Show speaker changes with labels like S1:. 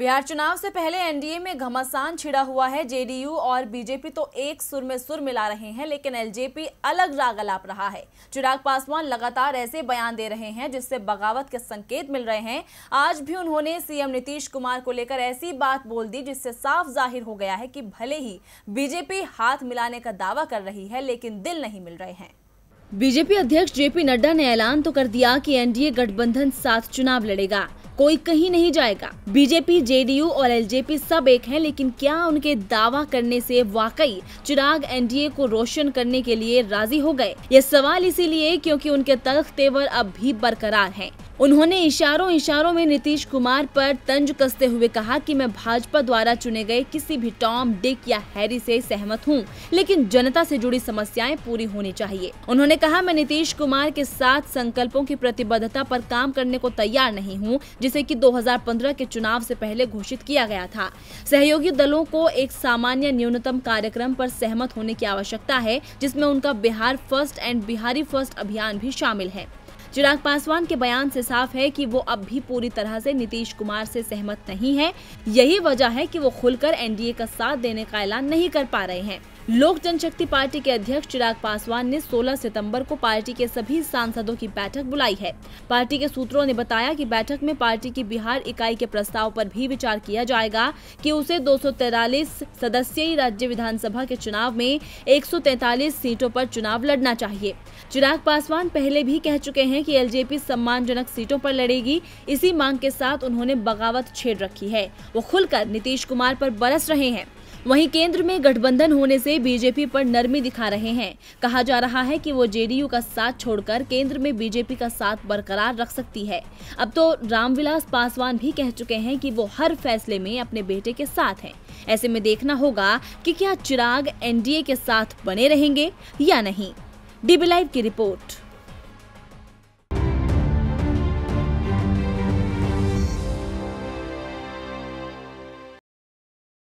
S1: बिहार चुनाव से पहले एनडीए में घमासान छिड़ा हुआ है जेडीयू और बीजेपी तो एक सुर में सुर मिला रहे हैं लेकिन एलजेपी अलग राग अलाप रहा है चिराग पासवान लगातार ऐसे बयान दे रहे हैं जिससे बगावत के संकेत मिल रहे हैं आज भी उन्होंने सीएम नीतीश कुमार को लेकर ऐसी बात बोल दी जिससे साफ जाहिर हो गया है कि भले ही बीजेपी हाथ मिलाने का दावा कर रही है लेकिन दिल नहीं मिल रहे हैं बीजेपी अध्यक्ष जेपी नड्डा ने ऐलान तो कर दिया कि एनडीए गठबंधन साथ चुनाव लड़ेगा कोई कहीं नहीं जाएगा बीजेपी जेडीयू और एलजेपी सब एक है लेकिन क्या उनके दावा करने से वाकई चिराग एनडीए को रोशन करने के लिए राजी हो गए ये सवाल इसीलिए क्योंकि उनके तल्ख तेवर अब भी बरकरार हैं उन्होंने इशारों इशारों में नीतीश कुमार पर तंज कसते हुए कहा कि मैं भाजपा द्वारा चुने गए किसी भी टॉम डिक या हैरी से सहमत हूं, लेकिन जनता से जुड़ी समस्याएं पूरी होनी चाहिए उन्होंने कहा मैं नीतीश कुमार के साथ संकल्पों की प्रतिबद्धता पर काम करने को तैयार नहीं हूँ जिसे की दो के चुनाव से पहले घोषित किया गया था सहयोगी दलों को एक सामान्य न्यूनतम कार्यक्रम आरोप सहमत होने की आवश्यकता है जिसमे उनका Bihar first and Bihari first अभियान भी शामिल है चिराग पासवान के बयान से साफ है कि वो अब भी पूरी तरह से नीतीश कुमार से सहमत नहीं है यही वजह है कि वो खुलकर एनडीए का साथ देने का ऐलान नहीं कर पा रहे हैं लोक जनशक्ति पार्टी के अध्यक्ष चिराग पासवान ने 16 सितंबर को पार्टी के सभी सांसदों की बैठक बुलाई है पार्टी के सूत्रों ने बताया कि बैठक में पार्टी की बिहार इकाई के प्रस्ताव पर भी विचार किया जाएगा कि उसे दो सदस्यीय राज्य विधानसभा के चुनाव में 143 सीटों पर चुनाव लड़ना चाहिए चिराग पासवान पहले भी कह चुके हैं की एल सम्मानजनक सीटों आरोप लड़ेगी इसी मांग के साथ उन्होंने बगावत छेड़ रखी है वो खुलकर नीतीश कुमार आरोप बरस रहे हैं वहीं केंद्र में गठबंधन होने से बीजेपी पर नरमी दिखा रहे हैं कहा जा रहा है कि वो जेडीयू का साथ छोड़कर केंद्र में बीजेपी का साथ बरकरार रख सकती है अब तो रामविलास पासवान भी कह चुके हैं कि वो हर फैसले में अपने बेटे के साथ हैं ऐसे में देखना होगा कि क्या चिराग एनडीए के साथ बने रहेंगे या नहीं डीबी लाइव की रिपोर्ट